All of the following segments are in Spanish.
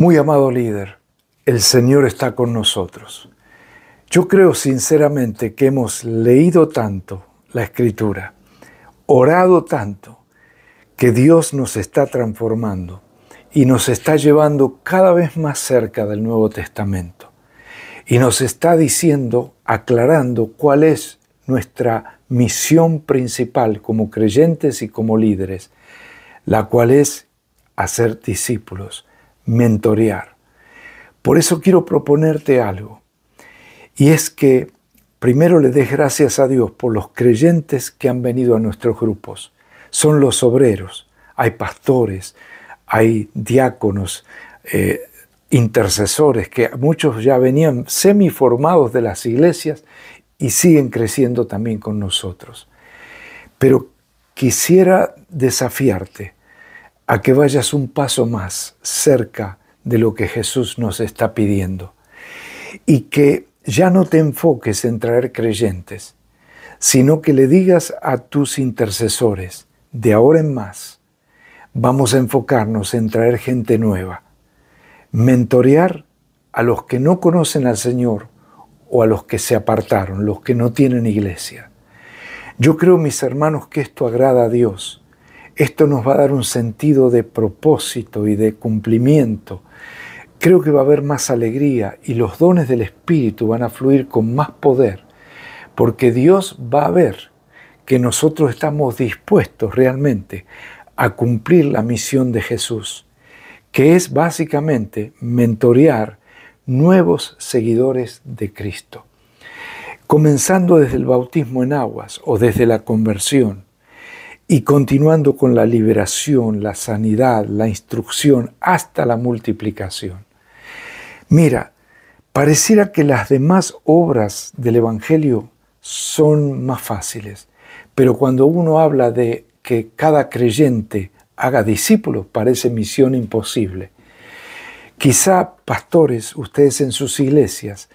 Muy amado líder, el Señor está con nosotros. Yo creo sinceramente que hemos leído tanto la escritura, orado tanto, que Dios nos está transformando y nos está llevando cada vez más cerca del Nuevo Testamento. Y nos está diciendo, aclarando cuál es nuestra misión principal como creyentes y como líderes, la cual es hacer discípulos, mentorear. Por eso quiero proponerte algo. Y es que primero le des gracias a Dios por los creyentes que han venido a nuestros grupos. Son los obreros, hay pastores, hay diáconos, eh, intercesores, que muchos ya venían semiformados de las iglesias y siguen creciendo también con nosotros. Pero quisiera desafiarte a que vayas un paso más cerca de lo que Jesús nos está pidiendo y que ya no te enfoques en traer creyentes, sino que le digas a tus intercesores, de ahora en más, vamos a enfocarnos en traer gente nueva, mentorear a los que no conocen al Señor o a los que se apartaron, los que no tienen iglesia. Yo creo, mis hermanos, que esto agrada a Dios esto nos va a dar un sentido de propósito y de cumplimiento. Creo que va a haber más alegría y los dones del Espíritu van a fluir con más poder, porque Dios va a ver que nosotros estamos dispuestos realmente a cumplir la misión de Jesús, que es básicamente mentorear nuevos seguidores de Cristo. Comenzando desde el bautismo en aguas o desde la conversión, y continuando con la liberación, la sanidad, la instrucción, hasta la multiplicación. Mira, pareciera que las demás obras del Evangelio son más fáciles, pero cuando uno habla de que cada creyente haga discípulos, parece misión imposible. Quizá, pastores, ustedes en sus iglesias,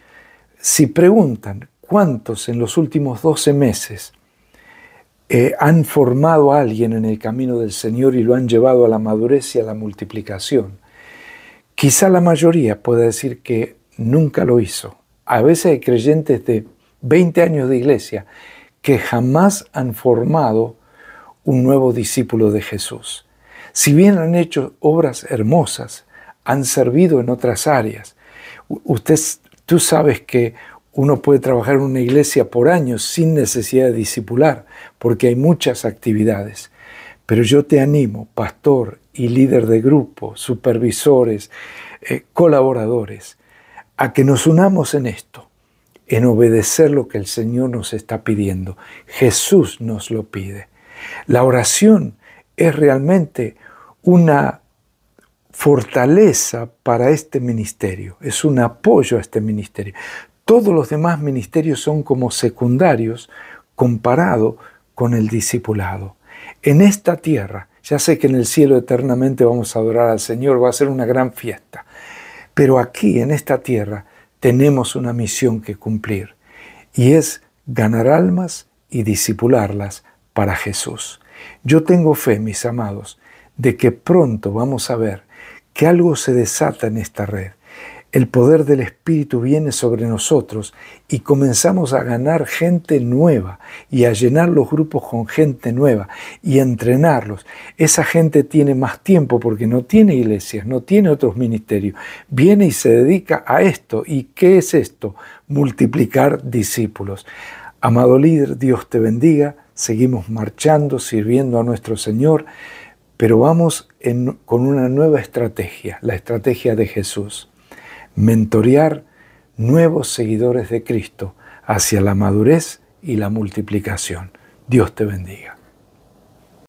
si preguntan cuántos en los últimos 12 meses eh, han formado a alguien en el camino del Señor y lo han llevado a la madurez y a la multiplicación. Quizá la mayoría pueda decir que nunca lo hizo. A veces hay creyentes de 20 años de iglesia que jamás han formado un nuevo discípulo de Jesús. Si bien han hecho obras hermosas, han servido en otras áreas. Usted, tú sabes que uno puede trabajar en una iglesia por años sin necesidad de discipular, porque hay muchas actividades. Pero yo te animo, pastor y líder de grupo, supervisores, eh, colaboradores, a que nos unamos en esto, en obedecer lo que el Señor nos está pidiendo. Jesús nos lo pide. La oración es realmente una fortaleza para este ministerio, es un apoyo a este ministerio. Todos los demás ministerios son como secundarios comparado con el discipulado. En esta tierra, ya sé que en el cielo eternamente vamos a adorar al Señor, va a ser una gran fiesta, pero aquí, en esta tierra, tenemos una misión que cumplir y es ganar almas y discipularlas para Jesús. Yo tengo fe, mis amados, de que pronto vamos a ver que algo se desata en esta red el poder del Espíritu viene sobre nosotros y comenzamos a ganar gente nueva y a llenar los grupos con gente nueva y entrenarlos. Esa gente tiene más tiempo porque no tiene iglesias, no tiene otros ministerios. Viene y se dedica a esto. ¿Y qué es esto? Multiplicar discípulos. Amado líder, Dios te bendiga. Seguimos marchando, sirviendo a nuestro Señor, pero vamos con una nueva estrategia, la estrategia de Jesús mentorear nuevos seguidores de Cristo hacia la madurez y la multiplicación. Dios te bendiga.